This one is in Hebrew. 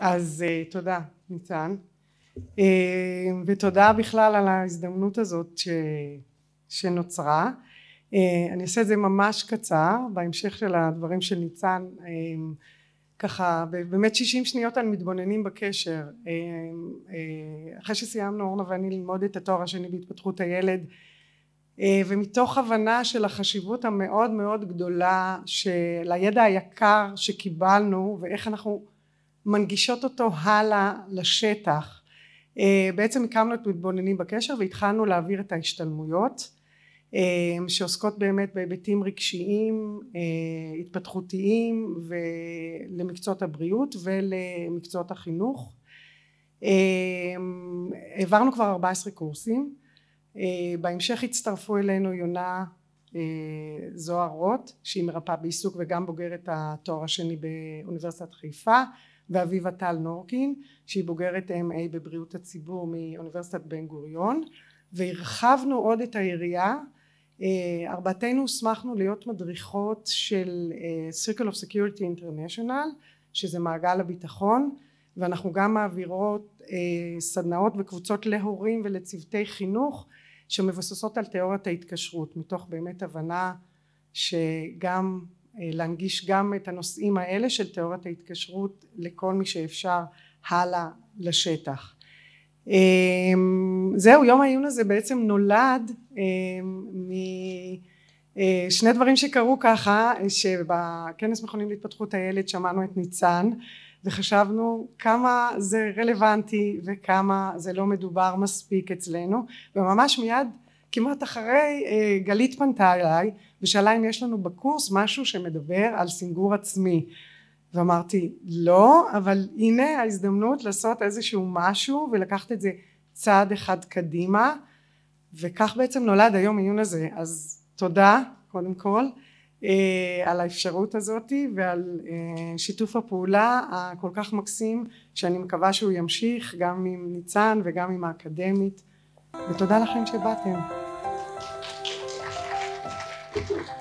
אז אה, תודה ניצן אה, ותודה בכלל על ההזדמנות הזאת ש... שנוצרה אה, אני אעשה את זה ממש קצר בהמשך של הדברים של ניצן ככה באמת 60 שניות על מתבוננים בקשר אחרי שסיימנו אורנה ואני ללמוד את התואר השני בהתפתחות הילד ומתוך הבנה של החשיבות המאוד מאוד גדולה של הידע היקר שקיבלנו ואיך אנחנו מנגישות אותו הלאה לשטח. אה, בעצם הקמנו את מתבוננים בקשר והתחלנו להעביר את ההשתלמויות אה, שעוסקות באמת בהיבטים רגשיים, אה, התפתחותיים ולמקצועות הבריאות ולמקצועות החינוך. העברנו כבר 14 קורסים, בהמשך הצטרפו אלינו יונה אה, זוהר רוט שהיא מרפאה בעיסוק וגם בוגרת התואר השני באוניברסיטת חיפה ואביבה טל נורקין שהיא בוגרת MA בבריאות הציבור מאוניברסיטת בן גוריון והרחבנו עוד את העירייה אה, ארבעתנו הוסמכנו להיות מדריכות של אה, Circle of Security International שזה מעגל הביטחון ואנחנו גם מעבירות סדנאות וקבוצות להורים ולצוותי חינוך שמבוססות על תיאוריית ההתקשרות מתוך באמת הבנה שגם אה, להנגיש גם את הנושאים האלה של תיאוריית ההתקשרות לכל מי שאפשר הלאה לשטח אמ, זהו יום העיון הזה בעצם נולד משני אמ, אה, דברים שקרו ככה אה, שבכנס מכונים להתפתחות הילד שמענו את ניצן וחשבנו כמה זה רלוונטי וכמה זה לא מדובר מספיק אצלנו וממש מיד כמעט אחרי אה, גלית פנתה אליי ושאלה אם יש לנו בקורס משהו שמדבר על סינגור עצמי ואמרתי לא אבל הנה ההזדמנות לעשות איזשהו משהו ולקחת את זה צעד אחד קדימה וכך בעצם נולד היום עיון הזה אז תודה קודם כל אה, על האפשרות הזאת ועל אה, שיתוף הפעולה הכל כך מקסים שאני מקווה שהוא ימשיך גם עם ניצן וגם עם האקדמית ותודה לכם שבאתם Thank you.